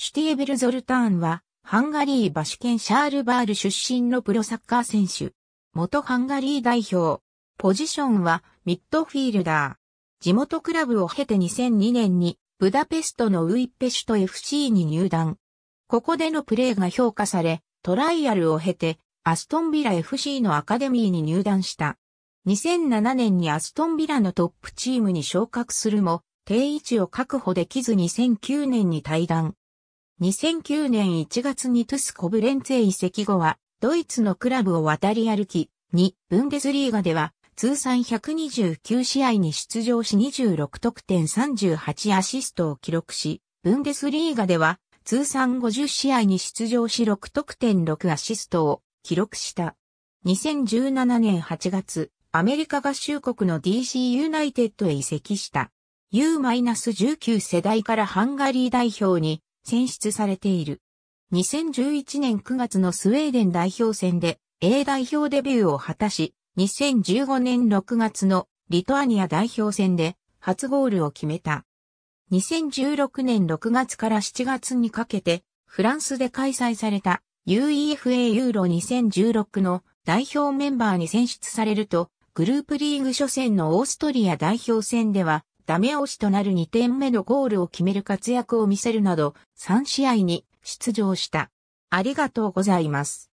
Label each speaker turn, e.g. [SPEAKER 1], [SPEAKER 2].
[SPEAKER 1] シュティエベル・ゾルターンは、ハンガリーバシュケン・シャールバール出身のプロサッカー選手。元ハンガリー代表。ポジションは、ミッドフィールダー。地元クラブを経て2002年に、ブダペストのウィッペシュと FC に入団。ここでのプレーが評価され、トライアルを経て、アストンビラ FC のアカデミーに入団した。2007年にアストンビラのトップチームに昇格するも、定位置を確保できず2009年に退団。2009年1月にトゥスコブレンツェ移籍後は、ドイツのクラブを渡り歩き、2、ブンデスリーガでは、通算129試合に出場し26得点38アシストを記録し、ブンデスリーガでは、通算50試合に出場し6得点6アシストを記録した。2017年8月、アメリカ合衆国の DC ユナイテッドへ移籍した。U-19 世代からハンガリー代表に選出されている。2011年9月のスウェーデン代表戦で A 代表デビューを果たし、2015年6月のリトアニア代表戦で初ゴールを決めた。2016年6月から7月にかけてフランスで開催された UEFA ユーロ2016の代表メンバーに選出されるとグループリーグ初戦のオーストリア代表戦ではダメ押しとなる2点目のゴールを決める活躍を見せるなど、3試合に出場した。ありがとうございます。